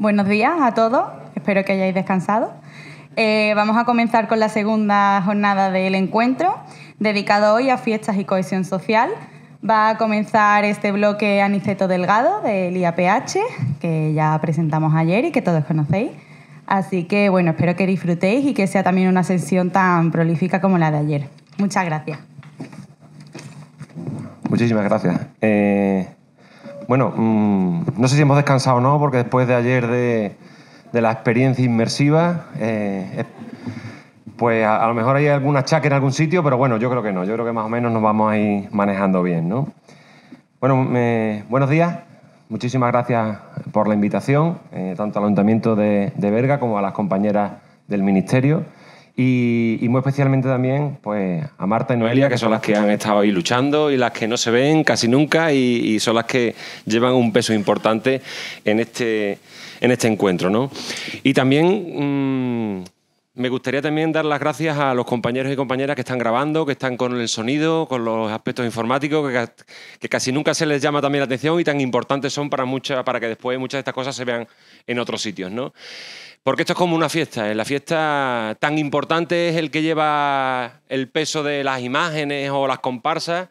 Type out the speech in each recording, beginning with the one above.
Buenos días a todos, espero que hayáis descansado. Eh, vamos a comenzar con la segunda jornada del encuentro, dedicado hoy a fiestas y cohesión social. Va a comenzar este bloque Aniceto Delgado del IAPH, que ya presentamos ayer y que todos conocéis. Así que bueno, espero que disfrutéis y que sea también una sesión tan prolífica como la de ayer. Muchas gracias. Muchísimas gracias. Eh, bueno, mm, no sé si hemos descansado o no, porque después de ayer de, la experiencia inmersiva, eh, pues a, lo mejor hay alguna achaque en algún sitio, pero bueno, yo creo que no. Yo creo que más o menos nos vamos a ir manejando bien, ¿no? Bueno, buenos días. Muchísimas gracias por la invitación, eh, tanto al Ayuntamiento de, de Berga como a las compañeras del Ministerio. Y, muy especialmente también pues, a Marta y Noelia, que son las que han estado ahí luchando y las que no se ven casi nunca y, son las que llevan un peso importante en este, en este encuentro. ¿no? Y también mm, me gustaría también dar las gracias a los compañeros y compañeras que están grabando, que están con el sonido, con los aspectos informáticos, que, casi nunca se les llama también la atención y tan importantes son para, mucha, para que después muchas de estas cosas se vean en otros sitios. ¿no? Porque esto es como una fiesta. En eh. la fiesta tan importante es el que lleva el peso de las imágenes o las comparsas,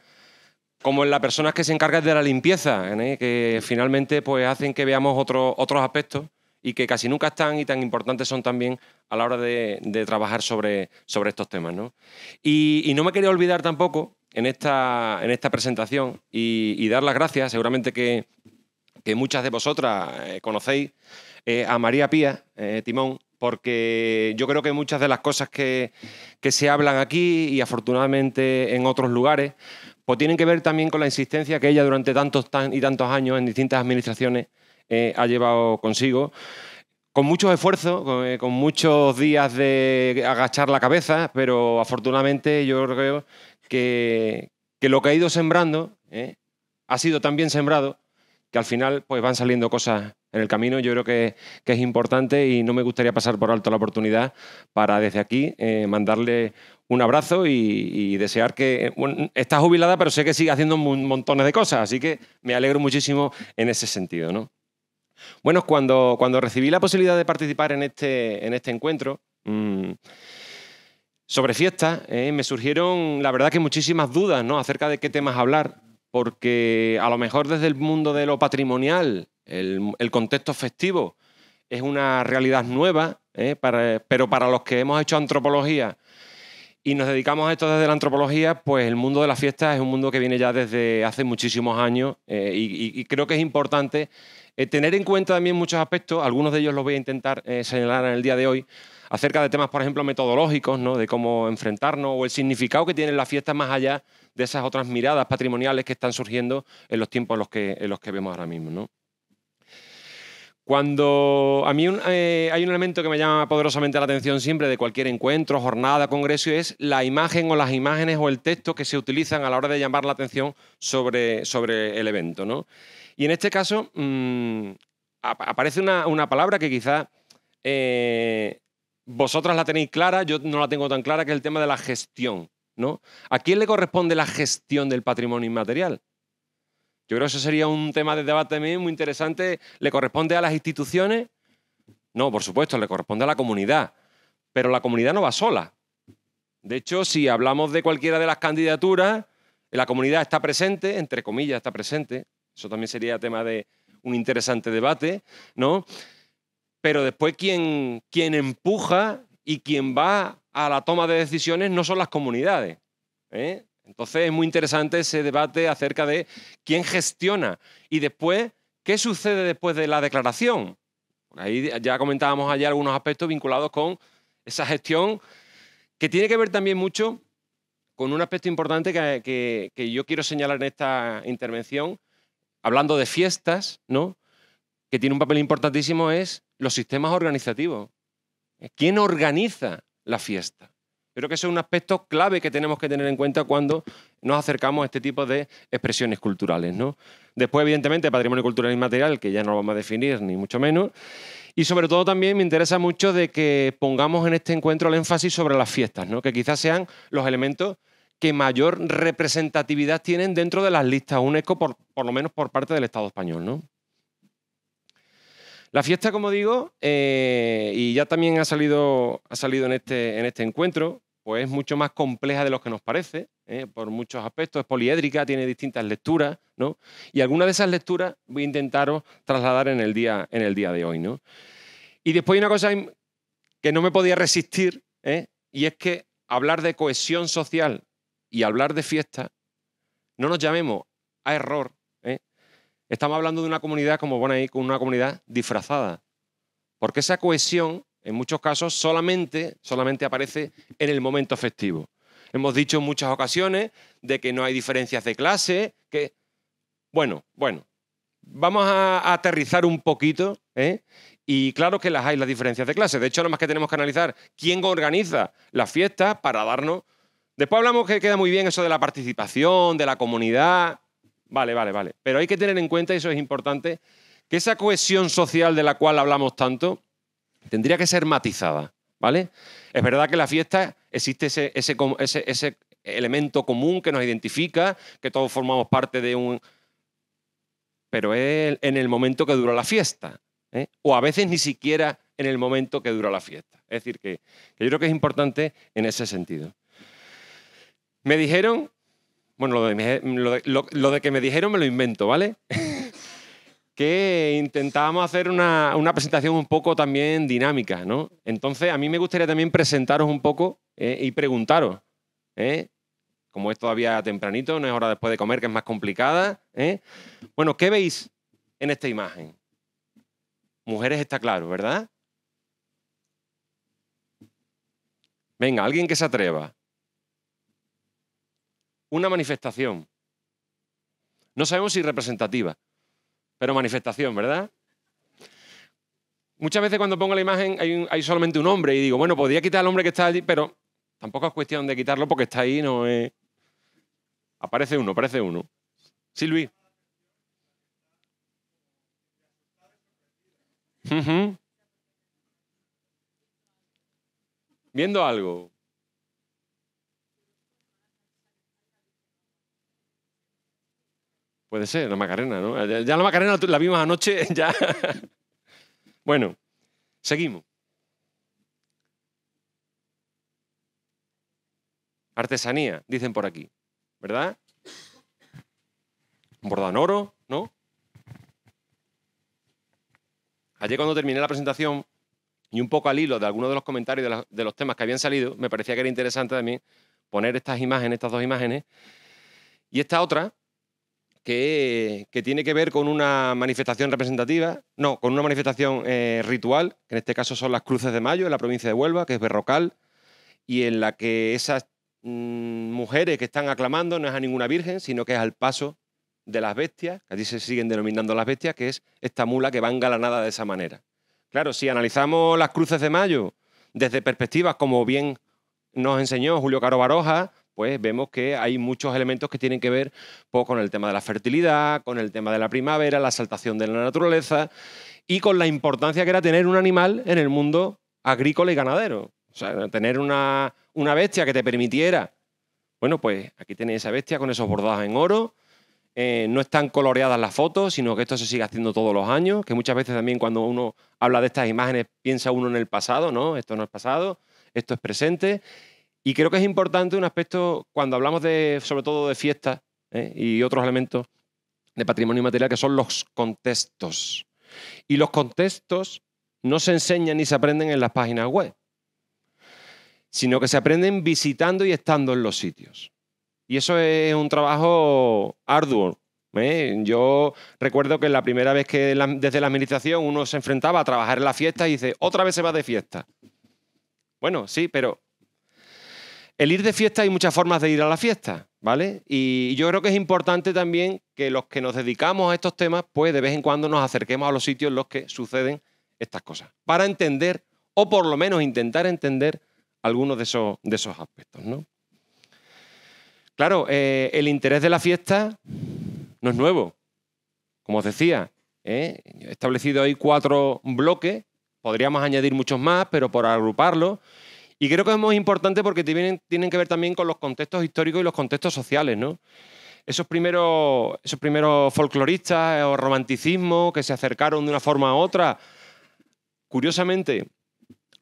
como en las personas que se encargan de la limpieza, ¿eh? que finalmente pues, hacen que veamos otros aspectos y que casi nunca están y tan importantes son también a la hora de, trabajar sobre, sobre estos temas. Y, no me quería olvidar tampoco en esta, en esta presentación y, dar las gracias, seguramente que muchas de vosotras eh, conocéis, eh, a María Pía, eh, Timón, porque yo creo que muchas de las cosas que, se hablan aquí y afortunadamente en otros lugares, pues tienen que ver también con la insistencia que ella durante tantos tan, y tantos años en distintas administraciones eh, ha llevado consigo. Con muchos esfuerzo, con, muchos días de agachar la cabeza, pero afortunadamente yo creo que, lo que ha ido sembrando ha sido también sembrado que al final pues van saliendo cosas en el camino. Yo creo que, es importante y no me gustaría pasar por alto la oportunidad para desde aquí eh, mandarle un abrazo y, desear que... Eh, bueno, está jubilada, pero sé que sigue haciendo montones de cosas, así que me alegro muchísimo en ese sentido. Bueno, cuando, cuando recibí la posibilidad de participar en este, en este encuentro... Mm, sobre fiestas, eh, me surgieron, la verdad, que muchísimas dudas ¿no? acerca de qué temas hablar porque a lo mejor desde el mundo de lo patrimonial, el, contexto festivo, es una realidad nueva, ¿eh? pero para los que hemos hecho antropología y nos dedicamos a esto desde la antropología, pues el mundo de las fiestas es un mundo que viene ya desde hace muchísimos años eh, y, creo que es importante eh, tener en cuenta también muchos aspectos, algunos de ellos los voy a intentar señalar en el día de hoy, acerca de temas, por ejemplo, metodológicos, ¿no? de cómo enfrentarnos o el significado que tienen las fiestas más allá de esas otras miradas patrimoniales que están surgiendo en los tiempos en los que, en los que vemos ahora mismo. ¿no? Cuando a mí eh, hay un elemento que me llama poderosamente la atención siempre de cualquier encuentro, jornada, congreso, es la imagen o las imágenes o el texto que se utilizan a la hora de llamar la atención sobre, sobre el evento. ¿no? Y en este caso mm, aparece una, palabra que quizá eh, vosotras la tenéis clara, yo no la tengo tan clara, que es el tema de la gestión. ¿A quién le corresponde la gestión del patrimonio inmaterial? Yo creo que eso sería un tema de debate muy interesante. ¿Le corresponde a las instituciones? No, por supuesto, le corresponde a la comunidad. Pero la comunidad no va sola. De hecho, si hablamos de cualquiera de las candidaturas, la comunidad está presente, entre comillas, está presente. Eso también sería tema de un interesante debate, ¿no? Pero después ¿quién empuja y quién va a la toma de decisiones no son las comunidades. ¿eh? Entonces es muy interesante ese debate acerca de quién gestiona y después, ¿qué sucede después de la declaración? Ahí ya comentábamos ayer algunos aspectos vinculados con esa gestión que tiene que ver también mucho con un aspecto importante que, que yo quiero señalar en esta intervención, hablando de fiestas, ¿no? que tiene un papel importantísimo, es los sistemas organizativos. ¿Quién organiza la fiesta. Creo que eso es un aspecto clave que tenemos que tener en cuenta cuando nos acercamos a este tipo de expresiones culturales. ¿no? Después, evidentemente, patrimonio cultural inmaterial, que ya no lo vamos a definir, ni mucho menos. Y sobre todo también me interesa mucho de que pongamos en este encuentro el énfasis sobre las fiestas, ¿no? que quizás sean los elementos que mayor representatividad tienen dentro de las listas UNESCO, por, por lo menos por parte del Estado español. ¿no? La fiesta, como digo, eh, y ya también ha salido, ha salido en, este, en este encuentro, pues es mucho más compleja de lo que nos parece, ¿eh? por muchos aspectos, es poliédrica, tiene distintas lecturas, ¿no? Y algunas de esas lecturas voy a intentaros trasladar en el día, en el día de hoy, ¿no? Y después hay una cosa que no me podía resistir, ¿eh? y es que hablar de cohesión social y hablar de fiesta, no nos llamemos a error Estamos hablando de una comunidad, como pone ahí, con una comunidad disfrazada. Porque esa cohesión, en muchos casos, solamente, solamente aparece en el momento festivo. Hemos dicho en muchas ocasiones de que no hay diferencias de clase, que... Bueno, bueno, vamos a aterrizar un poquito, ¿eh? Y claro que las hay, las diferencias de clase. De hecho, lo más que tenemos que analizar quién organiza las fiestas para darnos... Después hablamos que queda muy bien eso de la participación, de la comunidad, Vale, vale, vale. Pero hay que tener en cuenta, y eso es importante, que esa cohesión social de la cual hablamos tanto tendría que ser matizada, ¿vale? Es verdad que en la fiesta existe ese, ese, elemento común que nos identifica, que todos formamos parte de un... Pero es en el momento que dura la fiesta, ¿eh? o a veces ni siquiera en el momento que dura la fiesta. Es decir, que, que yo creo que es importante en ese sentido. Me dijeron bueno, lo de, que me dijeron me lo invento, ¿vale? que intentábamos hacer una, presentación un poco también dinámica, ¿no? Entonces, a mí me gustaría también presentaros un poco ¿eh? y preguntaros, ¿eh? Como es todavía tempranito, no es hora después de comer, que es más complicada, ¿eh? Bueno, ¿qué veis en esta imagen? Mujeres está claro, ¿verdad? Venga, alguien que se atreva una manifestación. No sabemos si representativa, pero manifestación, ¿verdad? Muchas veces cuando pongo la imagen hay, solamente un hombre y digo, bueno, podría quitar al hombre que está allí, pero tampoco es cuestión de quitarlo porque está ahí, no es... Aparece uno, aparece uno. Sí, Luis. Viendo algo. Puede ser, la Macarena, ¿no? Ya la Macarena la vimos anoche, ya. bueno, seguimos. Artesanía, dicen por aquí, ¿verdad? Bordón oro, ¿no? Ayer cuando terminé la presentación y un poco al hilo de algunos de los comentarios de, de los temas que habían salido, me parecía que era interesante también poner estas imágenes, estas dos imágenes, y esta otra, que, tiene que ver con una manifestación representativa, no, con una manifestación eh, ritual, que en este caso son las Cruces de Mayo en la provincia de Huelva, que es Berrocal, y en la que esas mm, mujeres que están aclamando no es a ninguna virgen, sino que es al paso de las bestias, que allí se siguen denominando las bestias, que es esta mula que va engalanada de esa manera. Claro, si analizamos las Cruces de Mayo desde perspectivas como bien nos enseñó Julio Caro Baroja, pues vemos que hay muchos elementos que tienen que ver pues, con el tema de la fertilidad, con el tema de la primavera, la saltación de la naturaleza y con la importancia que era tener un animal en el mundo agrícola y ganadero. O sea, tener una, una bestia que te permitiera. Bueno, pues aquí tenéis esa bestia con esos bordados en oro, eh, no están coloreadas las fotos, sino que esto se sigue haciendo todos los años, que muchas veces también cuando uno habla de estas imágenes piensa uno en el pasado, ¿no? Esto no es pasado, esto es presente. Y creo que es importante un aspecto cuando hablamos de, sobre todo de fiestas ¿eh? y otros elementos de patrimonio material, que son los contextos. Y los contextos no se enseñan ni se aprenden en las páginas web, sino que se aprenden visitando y estando en los sitios. Y eso es un trabajo arduo. ¿eh? Yo recuerdo que la primera vez que desde la administración uno se enfrentaba a trabajar en la fiesta y dice, otra vez se va de fiesta. Bueno, sí, pero el ir de fiesta hay muchas formas de ir a la fiesta, ¿vale? Y yo creo que es importante también que los que nos dedicamos a estos temas, pues de vez en cuando nos acerquemos a los sitios en los que suceden estas cosas, para entender, o por lo menos intentar entender, algunos de esos, de esos aspectos, ¿no? Claro, eh, el interés de la fiesta no es nuevo. Como os decía, ¿eh? he establecido ahí cuatro bloques, podríamos añadir muchos más, pero por agruparlos, y creo que es muy importante porque tienen, tienen que ver también con los contextos históricos y los contextos sociales, ¿no? Esos primeros, esos primeros folcloristas o romanticismo que se acercaron de una forma u otra, curiosamente,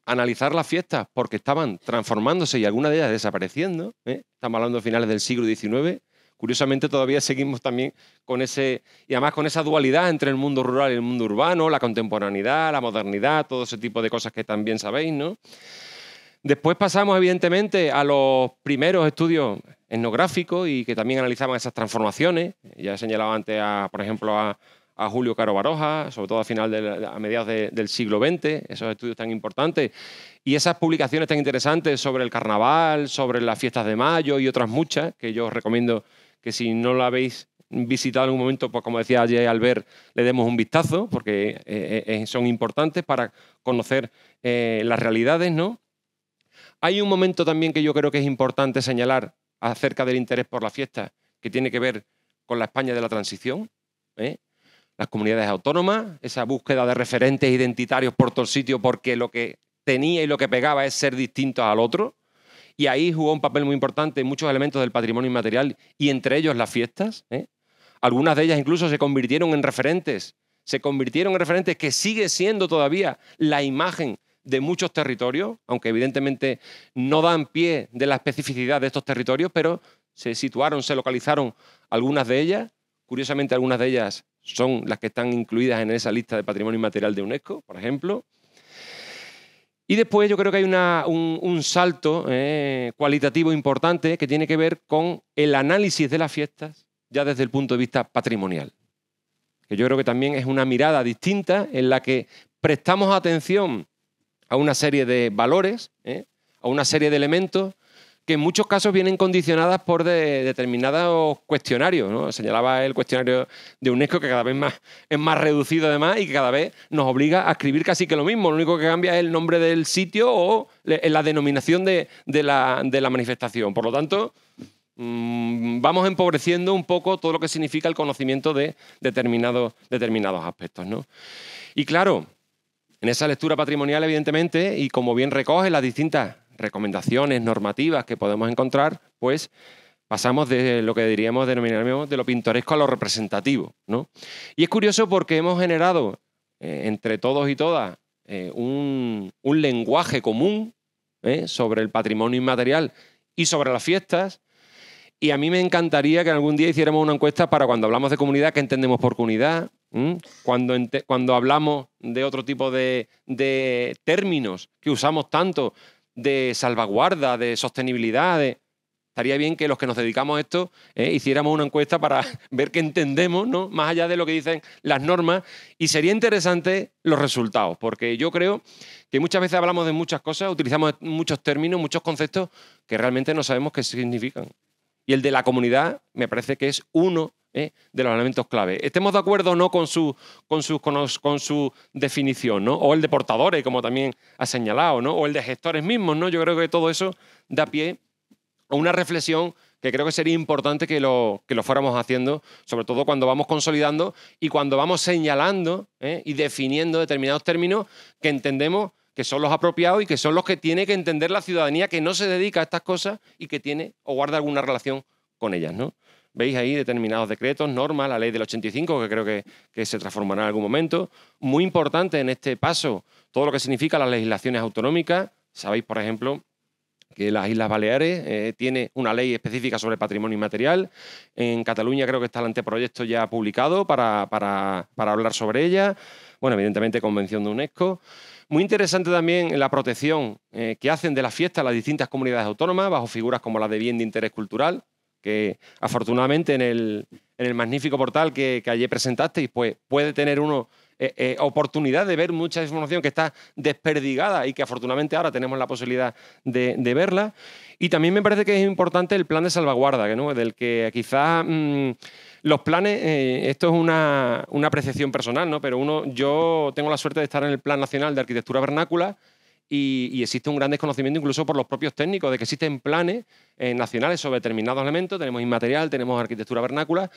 analizar las fiestas porque estaban transformándose y alguna de ellas desapareciendo. ¿eh? Estamos hablando de finales del siglo XIX. Curiosamente todavía seguimos también con ese, y además con esa dualidad entre el mundo rural y el mundo urbano, la contemporaneidad, la modernidad, todo ese tipo de cosas que también sabéis, ¿no? Después pasamos, evidentemente, a los primeros estudios etnográficos y que también analizaban esas transformaciones. Ya he señalado antes, por ejemplo, a, Julio Caro Baroja, sobre todo a, final de, a mediados del siglo XX, esos estudios tan importantes. Y esas publicaciones tan interesantes sobre el carnaval, sobre las fiestas de mayo y otras muchas, que yo os recomiendo que si no la habéis visitado en algún momento, pues como decía ayer Albert, le demos un vistazo, porque eh, eh, eh, son importantes para conocer las realidades, ¿no? Hay un momento también que yo creo que es importante señalar acerca del interés por la fiesta, que tiene que ver con la España de la transición, ¿eh? las comunidades autónomas, esa búsqueda de referentes identitarios por todo el sitio, porque lo que tenía y lo que pegaba es ser distinto al otro. Y ahí jugó un papel muy importante muchos elementos del patrimonio inmaterial y entre ellos las fiestas. ¿eh? Algunas de ellas incluso se convirtieron en referentes, se convirtieron en referentes que sigue siendo todavía la imagen de muchos territorios, aunque evidentemente no dan pie de la especificidad de estos territorios, pero se situaron, se localizaron algunas de ellas. Curiosamente, algunas de ellas son las que están incluidas en esa lista de patrimonio inmaterial de UNESCO, por ejemplo. Y después yo creo que hay un, salto eh, cualitativo importante que tiene que ver con el análisis de las fiestas ya desde el punto de vista patrimonial, que yo creo que también es una mirada distinta en la que prestamos atención a una serie de valores, ¿eh? a una serie de elementos que en muchos casos vienen condicionadas por determinados cuestionarios. ¿no? Señalaba el cuestionario de UNESCO que cada vez más, es más reducido además y que cada vez nos obliga a escribir casi que lo mismo. Lo único que cambia es el nombre del sitio o la denominación de, la, manifestación. Por lo tanto, mm, vamos empobreciendo un poco todo lo que significa el conocimiento de determinados, determinados aspectos. Y claro, en esa lectura patrimonial, evidentemente, y como bien recoge las distintas recomendaciones normativas que podemos encontrar, pues pasamos de lo que diríamos denominaríamos de lo pintoresco a lo representativo. Y es curioso porque hemos generado eh, entre todos y todas eh, un, lenguaje común ¿eh? sobre el patrimonio inmaterial y sobre las fiestas, y a mí me encantaría que algún día hiciéramos una encuesta para cuando hablamos de comunidad, que entendemos por comunidad? ¿Mm? Cuando, cuando hablamos de otro tipo de, términos que usamos tanto, de salvaguarda, de sostenibilidad, estaría bien que los que nos dedicamos a esto eh, hiciéramos una encuesta para ver qué entendemos, ¿no? más allá de lo que dicen las normas, y sería interesante los resultados, porque yo creo que muchas veces hablamos de muchas cosas, utilizamos muchos términos, muchos conceptos que realmente no sabemos qué significan y el de la comunidad me parece que es uno ¿eh? de los elementos clave. Estemos de acuerdo o no con su, con con su definición, ¿no? o el de portadores, como también ha señalado, ¿no? o el de gestores mismos. ¿no? Yo creo que todo eso da pie a una reflexión que creo que sería importante que lo, que lo fuéramos haciendo, sobre todo cuando vamos consolidando y cuando vamos señalando ¿eh? y definiendo determinados términos que entendemos que son los apropiados y que son los que tiene que entender la ciudadanía que no se dedica a estas cosas y que tiene o guarda alguna relación con ellas, ¿no? Veis ahí determinados decretos, normas, la ley del 85, que creo que, se transformará en algún momento. Muy importante en este paso todo lo que significa las legislaciones autonómicas. Sabéis, por ejemplo, que las Islas Baleares tienen eh, tiene una ley específica sobre patrimonio inmaterial. En Cataluña creo que está el anteproyecto ya publicado para, para hablar sobre ella. Bueno, evidentemente, convención de UNESCO. Muy interesante también la protección eh, que hacen de las fiestas las distintas comunidades autónomas bajo figuras como la de bien de interés cultural, que afortunadamente en el, magnífico portal que, ayer presentasteis, pues puede tener uno eh, eh, oportunidad de ver mucha información que está desperdigada y que afortunadamente ahora tenemos la posibilidad de, verla. Y también me parece que es importante el plan de salvaguarda, ¿no? del que quizás mm, los planes, eh, esto es una, una, apreciación personal, ¿no? Pero uno, yo tengo la suerte de estar en el Plan Nacional de Arquitectura Vernácula y, existe un gran desconocimiento incluso por los propios técnicos de que existen planes eh, nacionales sobre determinados elementos. Tenemos inmaterial, tenemos arquitectura vernácula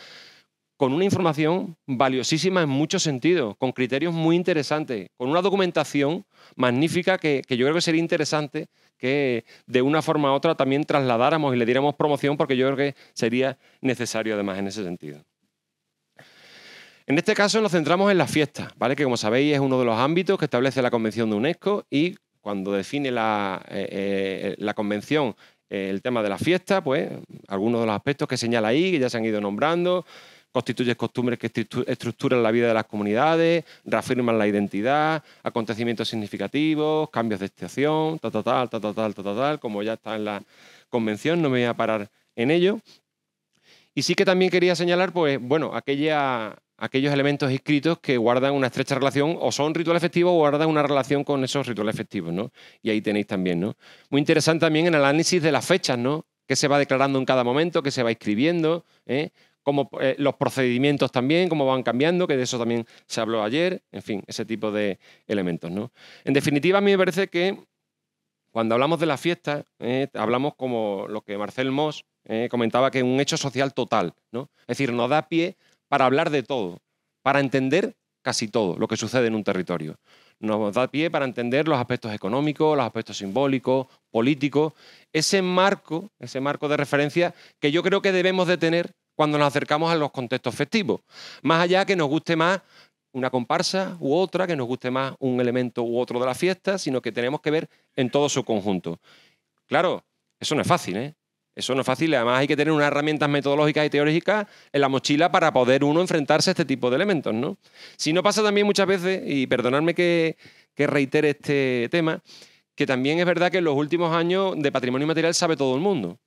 con una información valiosísima en muchos sentidos, con criterios muy interesantes, con una documentación magnífica que, yo creo que sería interesante que de una forma u otra también trasladáramos y le diéramos promoción porque yo creo que sería necesario además en ese sentido. En este caso nos centramos en las fiestas, ¿vale? que como sabéis es uno de los ámbitos que establece la Convención de UNESCO y cuando define la, eh, eh, Convención eh, el tema de la fiesta, pues algunos de los aspectos que señala ahí, que ya se han ido nombrando, constituye costumbres que estructuran la vida de las comunidades, reafirman la identidad, acontecimientos significativos, cambios de estación, tal, tal, tal, tal, tal, tal, tal, como ya está en la convención, no me voy a parar en ello. Y sí que también quería señalar, pues, bueno, aquella, aquellos elementos escritos que guardan una estrecha relación o son rituales festivos o guardan una relación con esos rituales efectivos ¿no? Y ahí tenéis también, ¿no? Muy interesante también el análisis de las fechas, ¿no? que se va declarando en cada momento, que se va escribiendo, ¿eh? Eh, los procedimientos también, cómo van cambiando, que de eso también se habló ayer, en fin, ese tipo de elementos. ¿no? En definitiva, a mí me parece que cuando hablamos de la fiesta, eh, hablamos como lo que Marcel Moss eh, comentaba, que es un hecho social total. ¿no? Es decir, nos da pie para hablar de todo, para entender casi todo lo que sucede en un territorio. Nos da pie para entender los aspectos económicos, los aspectos simbólicos, políticos, ese marco, ese marco de referencia que yo creo que debemos de tener cuando nos acercamos a los contextos festivos. Más allá que nos guste más una comparsa u otra, que nos guste más un elemento u otro de la fiesta, sino que tenemos que ver en todo su conjunto. Claro, eso no es fácil, ¿eh? Eso no es fácil, además hay que tener unas herramientas metodológicas y teóricas en la mochila para poder uno enfrentarse a este tipo de elementos, ¿no? Si no pasa también muchas veces, y perdonadme que, que reitere este tema, que también es verdad que en los últimos años de patrimonio material sabe todo el mundo.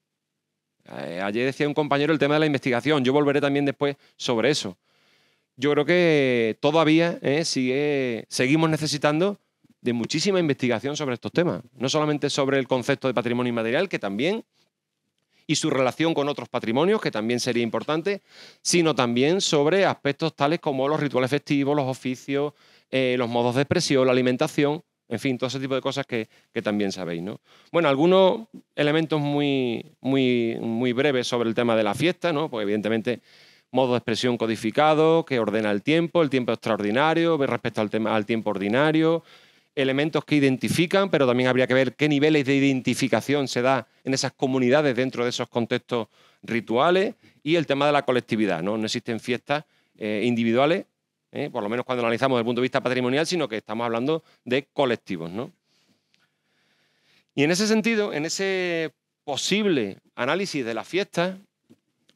Eh, ayer decía un compañero el tema de la investigación, yo volveré también después sobre eso. Yo creo que todavía eh, sigue, seguimos necesitando de muchísima investigación sobre estos temas, no solamente sobre el concepto de patrimonio inmaterial, que también, y su relación con otros patrimonios, que también sería importante, sino también sobre aspectos tales como los rituales festivos, los oficios, eh, los modos de expresión, la alimentación en fin, todo ese tipo de cosas que, también sabéis. ¿no? Bueno, algunos elementos muy, muy, muy breves sobre el tema de la fiesta, ¿no? Pues evidentemente modo de expresión codificado que ordena el tiempo, el tiempo extraordinario respecto al, tema, al tiempo ordinario, elementos que identifican, pero también habría que ver qué niveles de identificación se da en esas comunidades dentro de esos contextos rituales y el tema de la colectividad. No, no existen fiestas eh, individuales, ¿eh? por lo menos cuando analizamos desde el punto de vista patrimonial, sino que estamos hablando de colectivos. Y en ese sentido, en ese posible análisis de la fiesta,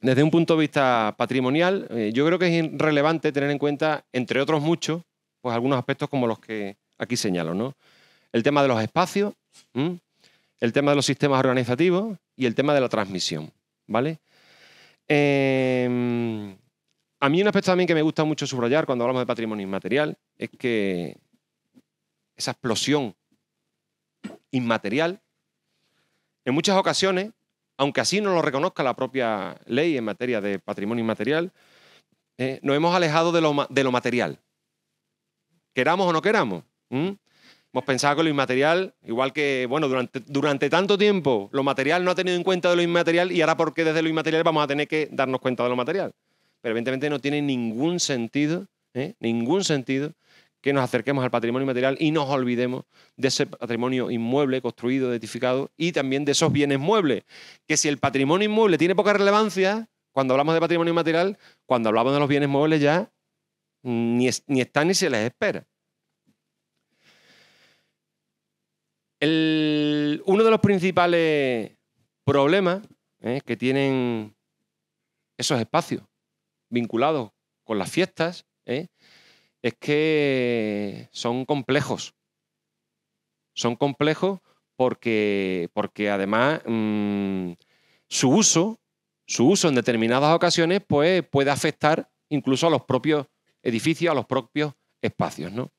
desde un punto de vista patrimonial, eh, yo creo que es relevante tener en cuenta, entre otros muchos, pues algunos aspectos como los que aquí señalo. ¿no? El tema de los espacios, el tema de los sistemas organizativos y el tema de la transmisión. ¿Vale? Eh, a mí un aspecto también que me gusta mucho subrayar cuando hablamos de patrimonio inmaterial es que esa explosión inmaterial, en muchas ocasiones, aunque así no lo reconozca la propia ley en materia de patrimonio inmaterial, eh, nos hemos alejado de lo, de lo, material. Queramos o no queramos. Hemos pensado que lo inmaterial, igual que, bueno, durante, durante tanto tiempo lo material no ha tenido en cuenta de lo inmaterial y ahora porque desde lo inmaterial vamos a tener que darnos cuenta de lo material evidentemente no tiene ningún sentido, ¿eh? ningún sentido que nos acerquemos al patrimonio material y nos olvidemos de ese patrimonio inmueble, construido, edificado y también de esos bienes muebles. Que si el patrimonio inmueble tiene poca relevancia, cuando hablamos de patrimonio material, cuando hablamos de los bienes muebles ya ni, ni están ni se les espera. uno de los principales problemas ¿eh? que tienen esos espacios vinculados con las fiestas, ¿eh? es que son complejos. Son complejos porque, porque además mm, su uso, su uso en determinadas ocasiones, pues puede afectar incluso a los propios edificios, a los propios espacios. ¿no?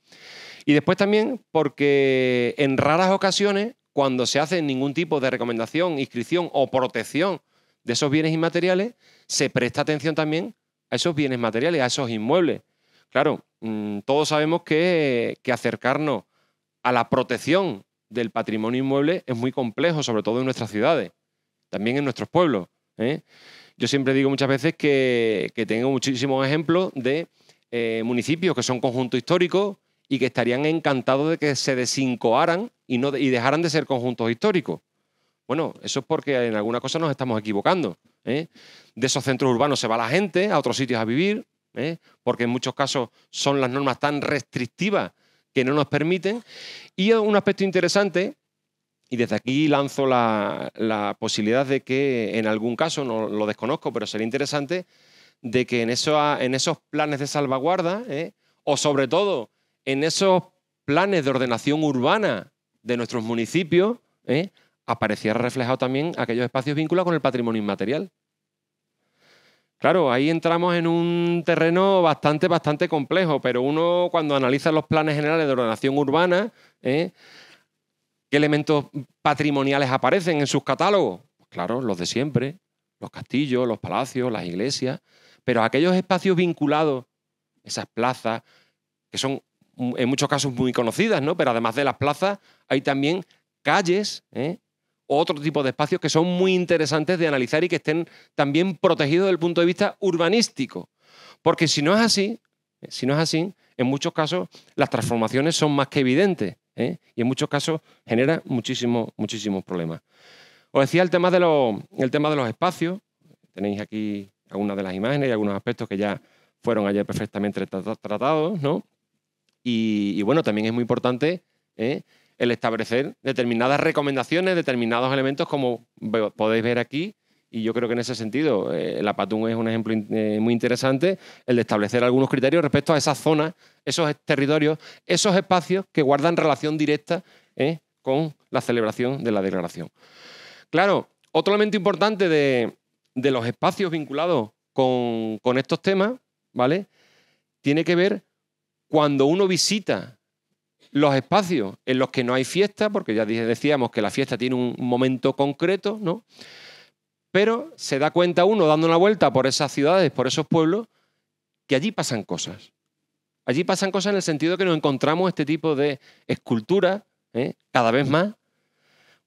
Y después también porque en raras ocasiones, cuando se hace ningún tipo de recomendación, inscripción o protección de esos bienes inmateriales, se presta atención también a esos bienes materiales, a esos inmuebles. Claro, mm, todos sabemos que, acercarnos a la protección del patrimonio inmueble es muy complejo, sobre todo en nuestras ciudades, también en nuestros pueblos. ¿eh? Yo siempre digo muchas veces que, tengo muchísimos ejemplos de eh, municipios que son conjuntos históricos y que estarían encantados de que se desincoaran y, no, y dejaran de ser conjuntos históricos. Bueno, eso es porque en alguna cosa nos estamos equivocando. ¿eh? De esos centros urbanos se va la gente a otros sitios a vivir, ¿eh? porque en muchos casos son las normas tan restrictivas que no nos permiten. Y un aspecto interesante, y desde aquí lanzo la, posibilidad de que en algún caso, no lo desconozco, pero sería interesante, de que en, en esos planes de salvaguarda, ¿eh? o sobre todo en esos planes de ordenación urbana de nuestros municipios, aparecía reflejado también aquellos espacios vinculados con el patrimonio inmaterial. Claro, ahí entramos en un terreno bastante, bastante complejo, pero uno cuando analiza los planes generales de ordenación urbana, ¿eh? ¿qué elementos patrimoniales aparecen en sus catálogos? Pues claro, los de siempre, los castillos, los palacios, las iglesias, pero aquellos espacios vinculados, esas plazas, que son en muchos casos muy conocidas, ¿no? Pero además de las plazas, hay también calles, ¿eh? otro tipo de espacios que son muy interesantes de analizar y que estén también protegidos desde el punto de vista urbanístico. Porque si no es así, eh, si no es así, en muchos casos las transformaciones son más que evidentes ¿eh? y en muchos casos generan muchísimos, muchísimos problemas. Os decía el tema, de los, el tema de los espacios. Tenéis aquí algunas de las imágenes y algunos aspectos que ya fueron ayer perfectamente tratados, ¿no? Y, bueno, también es muy importante ¿eh? el establecer determinadas recomendaciones, determinados elementos, como podéis ver aquí. Y yo creo que en ese sentido, eh, la PATUM es un ejemplo eh, muy interesante, el de establecer algunos criterios respecto a esas zonas, esos territorios, esos espacios que guardan relación directa eh, con la celebración de la declaración. Claro, otro elemento importante de, los espacios vinculados con, con estos temas, ¿vale? Tiene que ver cuando uno visita los espacios en los que no hay fiesta, porque ya decíamos que la fiesta tiene un momento concreto, ¿no? Pero se da cuenta uno dando una vuelta por esas ciudades, por esos pueblos, que allí pasan cosas. Allí pasan cosas en el sentido que nos encontramos este tipo de esculturas ¿eh? cada vez más,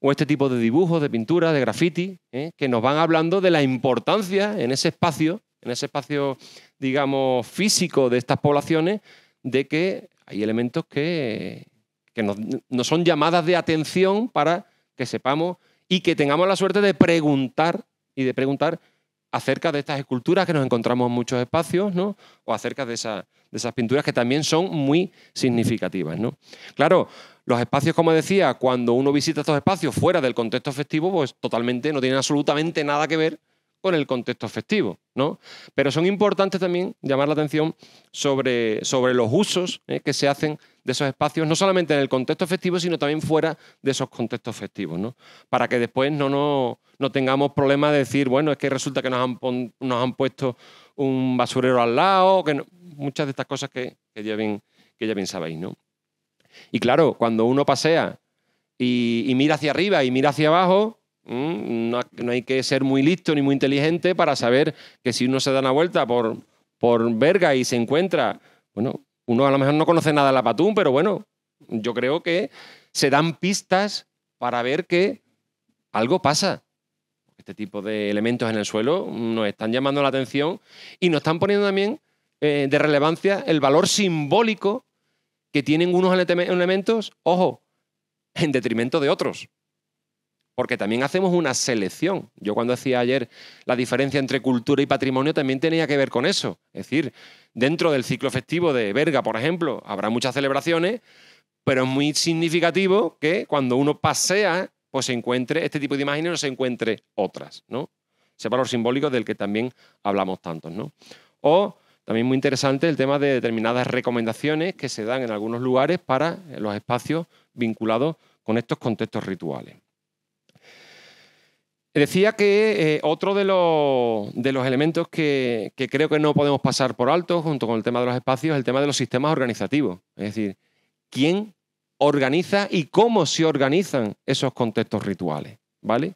o este tipo de dibujos, de pinturas, de graffiti, ¿eh? que nos van hablando de la importancia en ese espacio, en ese espacio, digamos, físico de estas poblaciones, de que hay elementos que, que nos, son llamadas de atención para que sepamos y que tengamos la suerte de preguntar y de preguntar acerca de estas esculturas que nos encontramos en muchos espacios, ¿no? O acerca de, de esas pinturas que también son muy significativas, Claro, los espacios, como decía, cuando uno visita estos espacios fuera del contexto festivo, pues totalmente no tienen absolutamente nada que ver con el contexto festivo. ¿no? Pero son importantes también llamar la atención sobre, sobre los usos ¿eh? que se hacen de esos espacios, no solamente en el contexto festivo, sino también fuera de esos contextos festivos, para que después no, tengamos problemas de decir, bueno, es que resulta que nos han, nos han puesto un basurero al lado, que muchas de estas cosas que, ya bien, que ya sabéis. ¿no? Y claro, cuando uno pasea y mira hacia arriba y mira hacia abajo, Mm, no, hay que ser muy listo ni muy inteligente para saber que si uno se da una vuelta por, por verga y se encuentra, bueno, uno a lo mejor no conoce nada de la patún pero bueno, yo creo que se dan pistas para ver que algo pasa. Este tipo de elementos en el suelo nos están llamando la atención y nos están poniendo también eh, de relevancia el valor simbólico que tienen unos elementos, ojo, en detrimento de otros. Porque también hacemos una selección. Yo cuando decía ayer la diferencia entre cultura y patrimonio también tenía que ver con eso. Es decir, dentro del ciclo festivo de Berga, por ejemplo, habrá muchas celebraciones, pero es muy significativo que cuando uno pasea, pues se encuentre este tipo de imágenes o se encuentre otras, ¿no? Ese valor simbólico del que también hablamos tantos, ¿no? O también muy interesante el tema de determinadas recomendaciones que se dan en algunos lugares para los espacios vinculados con estos contextos rituales. Decía que eh, otro de los, elementos que, creo que no podemos pasar por alto, junto con el tema de los espacios, es el tema de los sistemas organizativos. Es decir, quién organiza y cómo se organizan esos contextos rituales. ¿Vale?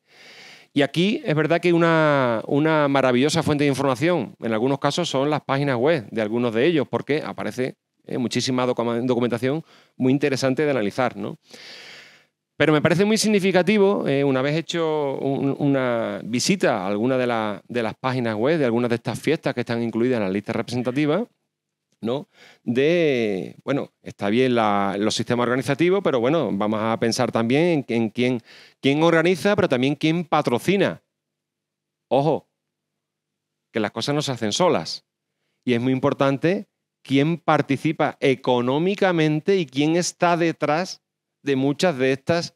Y aquí es verdad que una, una maravillosa fuente de información, en algunos casos, son las páginas web de algunos de ellos, porque aparece eh, muchísima documentación muy interesante de analizar. ¿no? Pero me parece muy significativo, eh, una vez hecho una visita a alguna de, las páginas web de algunas de estas fiestas que están incluidas en la lista representativa, ¿no? De, bueno, está bien los sistemas organizativos, pero bueno, vamos a pensar también en, en quién, quién organiza, pero también quién patrocina. Ojo, que las cosas no se hacen solas. Y es muy importante quién participa económicamente y quién está detrás de muchas de estas,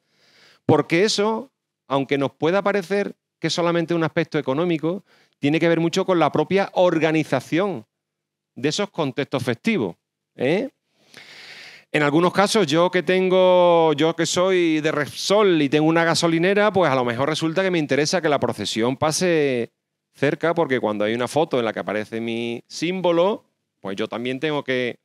porque eso, aunque nos pueda parecer que es solamente un aspecto económico, tiene que ver mucho con la propia organización de esos contextos festivos. ¿eh? En algunos casos, yo que tengo, yo que soy de Repsol y tengo una gasolinera, pues a lo mejor resulta que me interesa que la procesión pase cerca, porque cuando hay una foto en la que aparece mi símbolo, pues yo también tengo que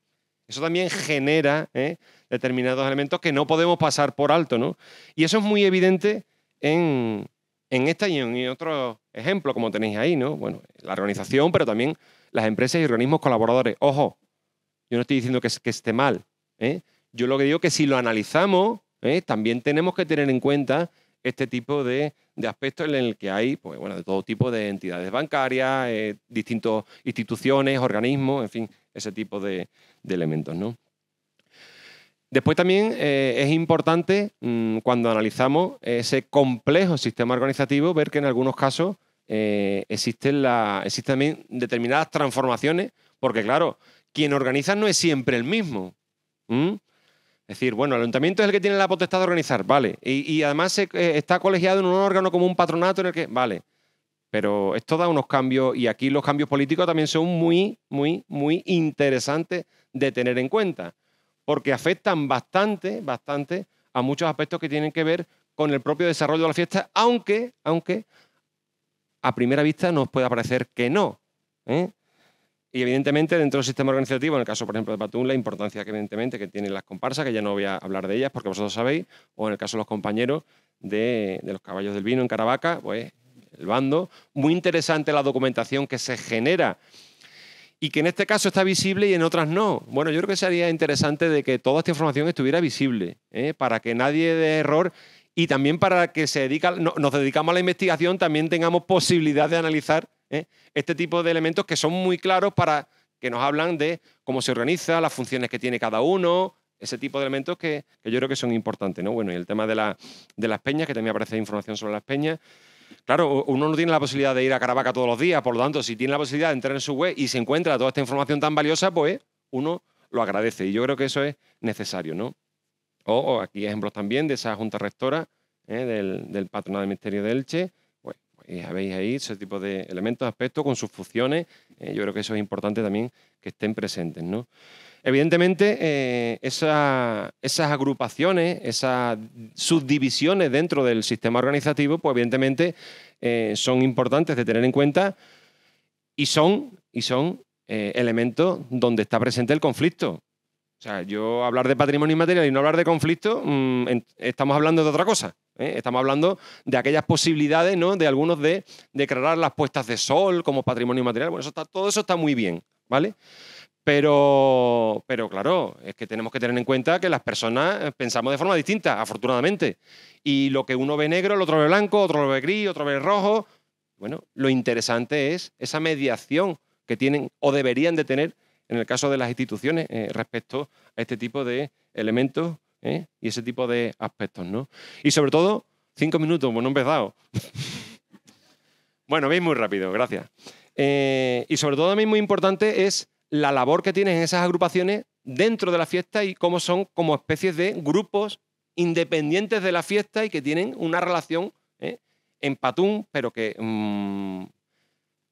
eso también genera ¿eh? determinados elementos que no podemos pasar por alto, ¿no? Y eso es muy evidente en, en esta y en otro ejemplo, como tenéis ahí, ¿no? Bueno, la organización, pero también las empresas y organismos colaboradores. Ojo, yo no estoy diciendo que, esté mal. ¿eh? Yo lo que digo es que si lo analizamos, ¿eh? también tenemos que tener en cuenta este tipo de, aspectos en el que hay, pues bueno, de todo tipo de entidades bancarias, distintas instituciones, organismos, en fin, ese tipo de, elementos. ¿no? Después también eh, es importante mm, cuando analizamos ese complejo sistema organizativo ver que en algunos casos eh, existen, existen también determinadas transformaciones, porque claro, quien organiza no es siempre el mismo. Es decir, bueno, el ayuntamiento es el que tiene la potestad de organizar, vale. Y, además eh, está colegiado en un órgano como un patronato en el que, vale. Pero esto da unos cambios y aquí los cambios políticos también son muy, muy, muy interesantes de tener en cuenta, porque afectan bastante, bastante a muchos aspectos que tienen que ver con el propio desarrollo de la fiesta, aunque, aunque a primera vista nos pueda parecer que no. ¿eh? Y evidentemente dentro del sistema organizativo, en el caso por ejemplo de Patún, la importancia que evidentemente que tienen las comparsas, que ya no voy a hablar de ellas porque vosotros sabéis, o en el caso de los compañeros de, de los caballos del vino en Caravaca, pues el bando. Muy interesante la documentación que se genera y que en este caso está visible y en otras no. Bueno, yo creo que sería interesante de que toda esta información estuviera visible, ¿eh? para que nadie dé error y también para que se dedica, nos dedicamos a la investigación también tengamos posibilidad de analizar ¿eh? este tipo de elementos que son muy claros para que nos hablan de cómo se organiza, las funciones que tiene cada uno, ese tipo de elementos que, que yo creo que son importantes. ¿no? Bueno, y el tema de, la, de las peñas, que también aparece información sobre las peñas. Claro, uno no tiene la posibilidad de ir a Caravaca todos los días, por lo tanto, si tiene la posibilidad de entrar en su web y se encuentra toda esta información tan valiosa, pues uno lo agradece. Y yo creo que eso es necesario, ¿no? O, aquí ejemplos también de esa junta rectora ¿eh? del, patronal patronato del Ministerio de Elche. Pues, ya veis ahí ese tipo de elementos, aspectos, con sus funciones. Eh, yo creo que eso es importante también que estén presentes, ¿no? Evidentemente, eh, esas agrupaciones, esas subdivisiones dentro del sistema organizativo, pues evidentemente eh, son importantes de tener en cuenta y son, y son eh, elementos donde está presente el conflicto. O sea, yo hablar de patrimonio inmaterial y no hablar de conflicto, mm, estamos hablando de otra cosa. Estamos hablando de aquellas posibilidades ¿no? de algunos de declarar las puestas de sol como patrimonio inmaterial. Bueno, eso está, todo eso está muy bien, ¿vale? Pero, pero claro, es que tenemos que tener en cuenta que las personas eh, pensamos de forma distinta, afortunadamente. Y lo que uno ve negro, el otro ve blanco, otro lo ve gris, otro ve rojo. Bueno, lo interesante es esa mediación que tienen o deberían de tener en el caso de las instituciones eh, respecto a este tipo de elementos eh, y ese tipo de aspectos. Y sobre todo, cinco minutos, bueno, pues he empezado. bueno, veis muy rápido, gracias. y sobre todo a muy importante es la labor que tienen esas agrupaciones dentro de la fiesta y cómo son como especies de grupos independientes de la fiesta y que tienen una relación ¿eh? en patún, pero que mm,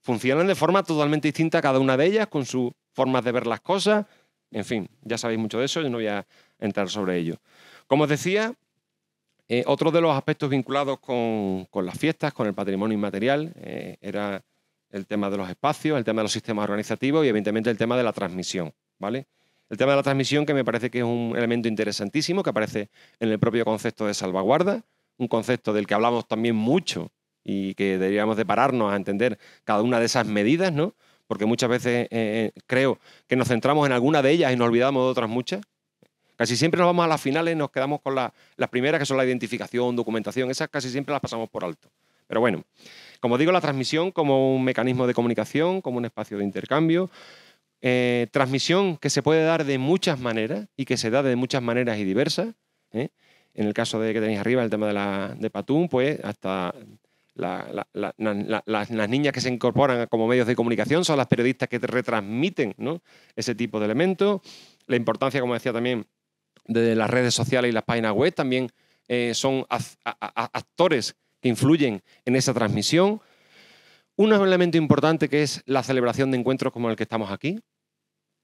funcionan de forma totalmente distinta cada una de ellas, con sus formas de ver las cosas. En fin, ya sabéis mucho de eso, yo no voy a entrar sobre ello. Como os decía, eh, otro de los aspectos vinculados con, las fiestas, con el patrimonio inmaterial, eh, era el tema de los espacios, el tema de los sistemas organizativos y evidentemente el tema de la transmisión, ¿vale? El tema de la transmisión que me parece que es un elemento interesantísimo que aparece en el propio concepto de salvaguarda, un concepto del que hablamos también mucho y que deberíamos de pararnos a entender cada una de esas medidas, ¿no? Porque muchas veces eh, eh, creo que nos centramos en alguna de ellas y nos olvidamos de otras muchas. Casi siempre nos vamos a las finales, y nos quedamos con las primeras, que son la identificación, documentación, esas casi siempre las pasamos por alto. Pero bueno, como digo, la transmisión como un mecanismo de comunicación, como un espacio de intercambio, eh, transmisión que se puede dar de muchas maneras y que se da de muchas maneras y diversas. ¿eh? En el caso de que tenéis arriba el tema de, la, de pues hasta las, niñas que se incorporan como medios de comunicación son las periodistas que retransmiten ese tipo de elementos. La importancia, como decía también, de las redes sociales y las páginas web también eh, son actores que influyen en esa transmisión. Un elemento importante que es la celebración de encuentros como el que estamos aquí,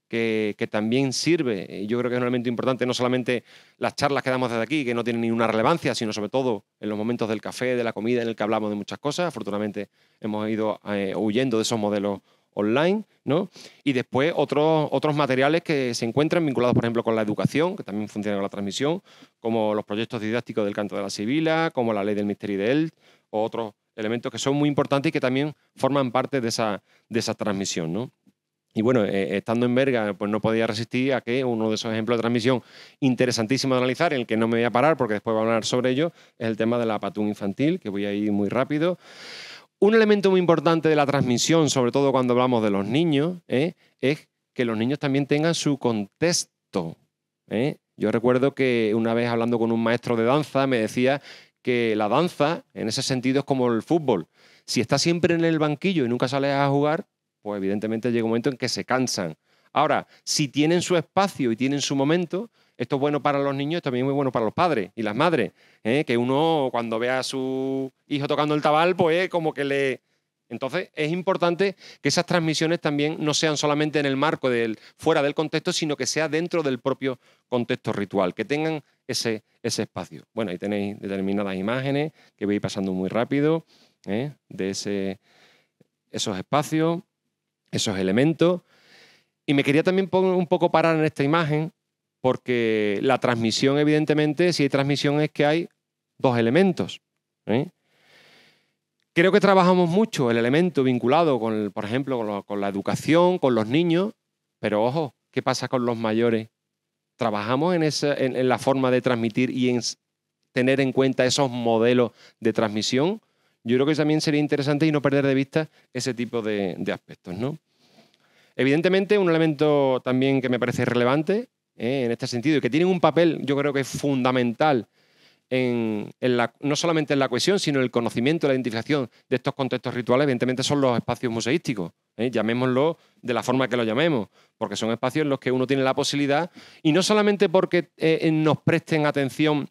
que, también sirve. Yo creo que es un elemento importante, no solamente las charlas que damos desde aquí, que no tienen ninguna relevancia, sino sobre todo en los momentos del café, de la comida, en el que hablamos de muchas cosas. Afortunadamente hemos ido eh, huyendo de esos modelos online, ¿no? Y después otros, otros materiales que se encuentran vinculados, por ejemplo, con la educación, que también funciona con la transmisión, como los proyectos didácticos del Canto de la Sibila, como la Ley del Misterio de Elt, o otros elementos que son muy importantes y que también forman parte de esa, de esa transmisión, ¿no? Y bueno, eh, eh, estando en Berga, pues no podía resistir a que uno de esos ejemplos de transmisión interesantísimo de analizar, en el que no me voy a parar porque después voy a hablar sobre ello, es el tema de la patún infantil, que voy a ir muy rápido. Un elemento muy importante de la transmisión, sobre todo cuando hablamos de los niños, ¿eh? es que los niños también tengan su contexto. ¿eh? Yo recuerdo que una vez hablando con un maestro de danza me decía que la danza, en ese sentido, es como el fútbol. Si estás siempre en el banquillo y nunca sales a jugar, pues evidentemente llega un momento en que se cansan. Ahora, si tienen su espacio y tienen su momento, esto es bueno para los niños, también muy bueno para los padres y las madres. ¿eh? Que uno cuando ve a su hijo tocando el tabal, pues como que le... Entonces es importante que esas transmisiones también no sean solamente en el marco del fuera del contexto, sino que sea dentro del propio contexto ritual, que tengan ese, ese espacio. Bueno, ahí tenéis determinadas imágenes que veis pasando muy rápido ¿eh? de ese, esos espacios, esos elementos. Y me quería también un poco parar en esta imagen porque la transmisión, evidentemente, si hay transmisión es que hay dos elementos. Creo que trabajamos mucho el elemento vinculado, con por ejemplo, con, la educación, con los niños, pero ojo, ¿qué pasa con los mayores? ¿Trabajamos en, la forma de transmitir y en tener en cuenta esos modelos de transmisión? Yo creo que también sería interesante y no perder de vista ese tipo de, aspectos. Evidentemente, un elemento también que me parece relevante ¿eh? en este sentido y que tienen un papel, yo creo que es fundamental. En, no solamente en la cohesión, sino en el conocimiento, la identificación de estos contextos rituales, evidentemente son los espacios museísticos, ¿eh? llamémoslo de la forma que lo llamemos, porque son espacios en los que uno tiene la posibilidad, y no solamente porque eh, nos presten atención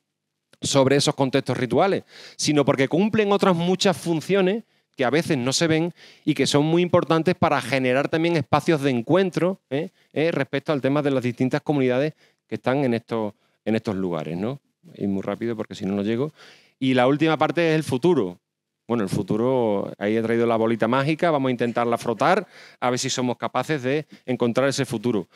sobre esos contextos rituales, sino porque cumplen otras muchas funciones que a veces no se ven y que son muy importantes para generar también espacios de encuentro ¿eh? ¿Eh? respecto al tema de las distintas comunidades que están en estos, en estos lugares. ¿no? Y muy rápido porque si no, no llego. Y la última parte es el futuro. Bueno, el futuro, ahí he traído la bolita mágica, vamos a intentarla frotar, a ver si somos capaces de encontrar ese futuro.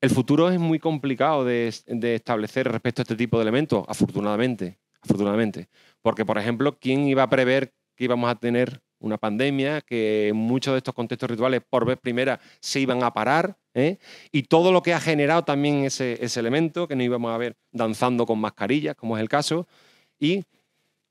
El futuro es muy complicado de, de establecer respecto a este tipo de elementos, afortunadamente, afortunadamente. Porque, por ejemplo, ¿quién iba a prever que íbamos a tener una pandemia, que muchos de estos contextos rituales por vez primera se iban a parar, ¿eh? y todo lo que ha generado también ese, elemento, que no íbamos a ver danzando con mascarillas, como es el caso, y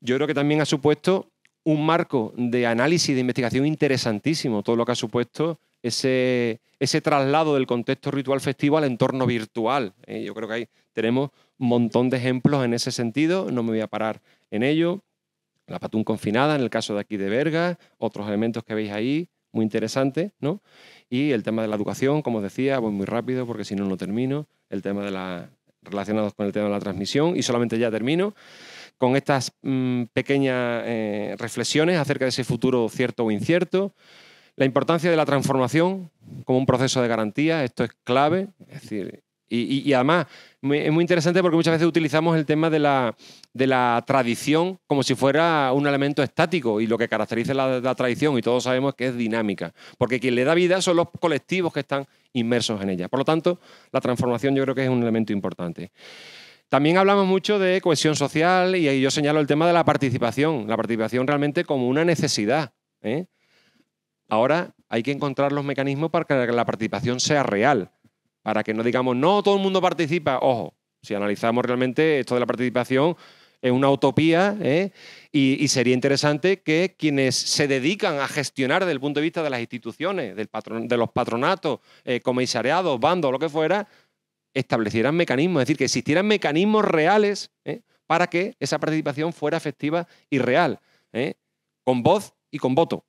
yo creo que también ha supuesto un marco de análisis de investigación interesantísimo, todo lo que ha supuesto ese, ese traslado del contexto ritual festivo al entorno virtual. ¿eh? Yo creo que ahí tenemos un montón de ejemplos en ese sentido, no me voy a parar en ello la patún confinada, en el caso de aquí de Berga, otros elementos que veis ahí, muy interesantes. ¿no? Y el tema de la educación, como os decía, voy muy rápido porque si no, no termino. El tema de la relacionados con el tema de la transmisión y solamente ya termino con estas mm, pequeñas eh, reflexiones acerca de ese futuro cierto o incierto. La importancia de la transformación como un proceso de garantía, esto es clave, es decir, y, además es muy interesante porque muchas veces utilizamos el tema de la, tradición como si fuera un elemento estático y lo que caracteriza la, tradición, y todos sabemos que es dinámica, porque quien le da vida son los colectivos que están inmersos en ella. Por lo tanto, la transformación yo creo que es un elemento importante. También hablamos mucho de cohesión social y yo señalo el tema de la participación, la participación realmente como una necesidad. ¿eh? Ahora hay que encontrar los mecanismos para que la participación sea real. Para que no digamos, no, todo el mundo participa. Ojo, si analizamos realmente esto de la participación, es una utopía ¿eh? y, sería interesante que quienes se dedican a gestionar desde el punto de vista de las instituciones, del de los patronatos, eh, comisariados, bandos, lo que fuera, establecieran mecanismos, es decir, que existieran mecanismos reales ¿eh? para que esa participación fuera efectiva y real, con voz y con voto.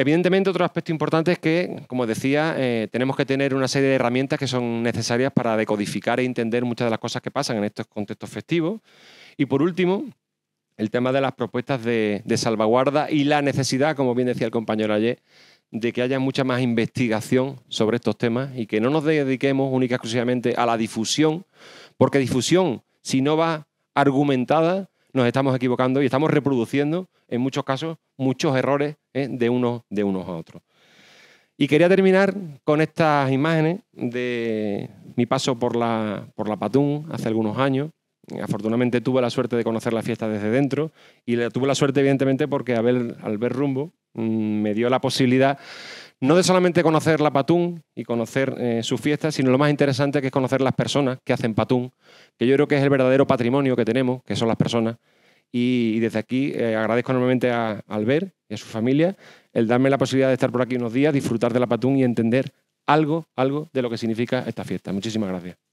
Evidentemente, otro aspecto importante es que, como decía, eh, tenemos que tener una serie de herramientas que son necesarias para decodificar e entender muchas de las cosas que pasan en estos contextos festivos. Y por último, el tema de las propuestas de, salvaguarda y la necesidad, como bien decía el compañero ayer, de que haya mucha más investigación sobre estos temas y que no nos dediquemos únicamente exclusivamente a la difusión, porque difusión, si no va argumentada, nos estamos equivocando y estamos reproduciendo, en muchos casos, muchos errores ¿eh? de, unos, de a otros. Y quería terminar con estas imágenes de mi paso por la, por la Patún hace algunos años. Afortunadamente tuve la suerte de conocer la fiesta desde dentro y tuve la suerte evidentemente porque al ver Rumbo mm, me dio la posibilidad no de solamente conocer la patún y conocer eh, sus fiestas, sino lo más interesante que es conocer las personas que hacen patún, que yo creo que es el verdadero patrimonio que tenemos, que son las personas. Y, desde aquí eh, agradezco enormemente a, a Albert y a su familia el darme la posibilidad de estar por aquí unos días, disfrutar de la patún y entender algo, algo de lo que significa esta fiesta. Muchísimas gracias.